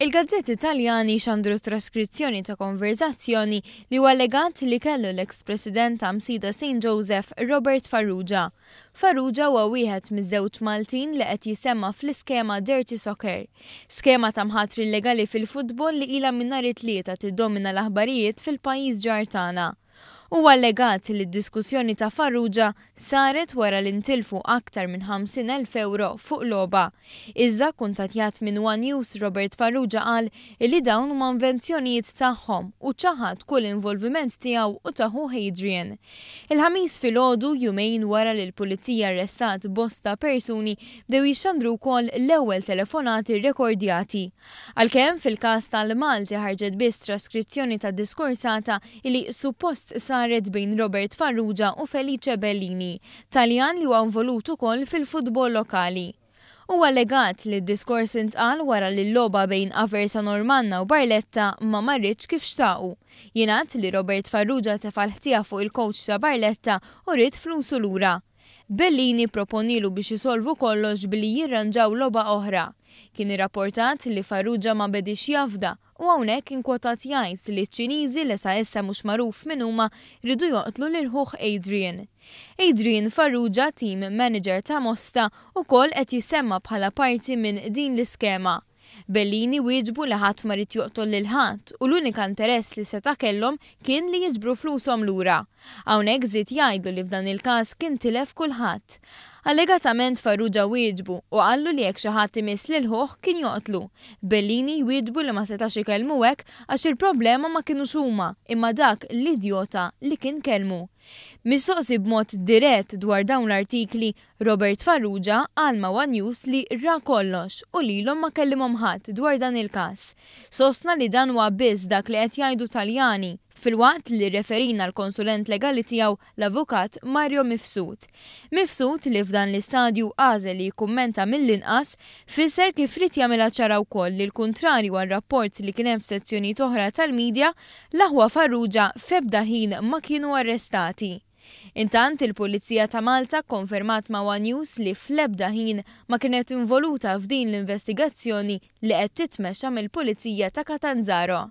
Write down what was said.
Il-gazzetti Italjani xandru traskrizzjoni ta' konverzazzjoni li huwa allegat li kellu l-ex-president Amsida St. Joseph Robert Farrugia. Farrugia huwa wieħed miż-żewġ Maltin li qed jisemma fl-iskema Dirty Soccer, skema ta' mħatri legali fil-futbol li ilha minnar it t tiddomina l-aħbarijiet fil-pajjiż ġartana u allegat li d-diskussjoni ta' Farrugia saret wara l-intilfu aktar minn 50.000 euro fuq loba. Iżda kuntatjat minn One News Robert Farrugia qal li dawn huma invenzjonijiet tagħhom u ċaħat kull involviment tiegħu u taħu Hadrian. Il-ħamis fil-ħodu jumejn wara li l-pulizija arrestat bosta persuni dew jixxandru kol l-ewwel telefonati rekordjati. Għalkemm fil-każ tal-Malti ħarġet biss traskrizzjoni ta' diskursata li suppost sa saret bejn Robert Farrugia u Felice Bellini, Taljan li huwa involut ukoll fil-futbol lokali. U allegat li d-diskors intqal wara li l-loba bejn Aversa Normanna u Barletta ma marriċ kif xtaqu. Jingħad li Robert Farrugia tefal ħtija fuq il-coach ta' Barletta u rrid flusu lura. Bellini proponilu biex jisolvu kollox billi jirranġaw loba oħra. Kien irrapportat li Farrugia ma bedix jafda u hawnhekk inkwotat jgħid li ċ-Ċiniżi li sa issa mhux magħruf minn huma ridu joqtlu lil ħuħ Adrian. Adrian Farrugia team manager ta' Mosta u koll qed jisemma bħala parti minn din l-iskema. Bellini wieġbu li ħadd ma rid joqtol lil ħadd u l-unika interess li seta' kellhom kien li jiġbru flushom lura. Hawnhekk żied jgħidu li f'dan il-każ kien tilef kulħadd. Allegatament Farrugia wieġbu u għallu li jekk xi ħadd imiss lil ħuħ kien joqtlu. Bellini wieġbu li ma setax ikelmu hekk għax il-problema ma kienux huma imma dak l-idjota li kien kelmu. Mistoqsi b'mod dirett dwar dawn l-artikli Robert Farrugia għal Mawa News li ra kollox u lilhom ma kellimhom ħadd dwar dan il-każ. Sostna li dan huwa biss dak li qed jgħidu Taljani fil-waqt li referina l-konsulent legali tiegħu l-avukat Mario Mifsud. Mifsud li f'dan l-istadju għażel li jkummenta mill-inqas fisser kif rid jagħmilha ċara wkoll li l-kuntrarju għal rapport li kien hemm f'sezzjoni oħra tal-medja l-aħwa Farrugia febda ħin ma kienu arrestati. Intant il-Pulizija ta' Malta konfermat ma' One News li fl-ebda ħin ma kienet involuta f'din l-investigazzjoni li qed titmexxa mill-Pulizija ta' Katanzaro.